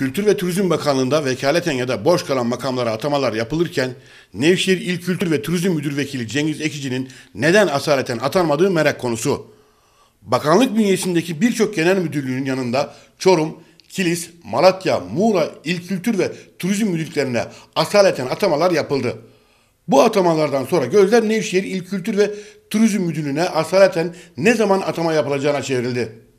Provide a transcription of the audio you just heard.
Kültür ve Turizm Bakanlığı'nda vekaleten ya da boş kalan makamlara atamalar yapılırken Nevşehir İl Kültür ve Turizm Müdür Vekili Cengiz Ekici'nin neden asaleten atanmadığı merak konusu. Bakanlık bünyesindeki birçok genel müdürlüğünün yanında Çorum, Kilis, Malatya, Muğla İl Kültür ve Turizm Müdürlüklerine asaleten atamalar yapıldı. Bu atamalardan sonra gözler Nevşehir İl Kültür ve Turizm Müdürlüğü'ne asaleten ne zaman atama yapılacağına çevrildi.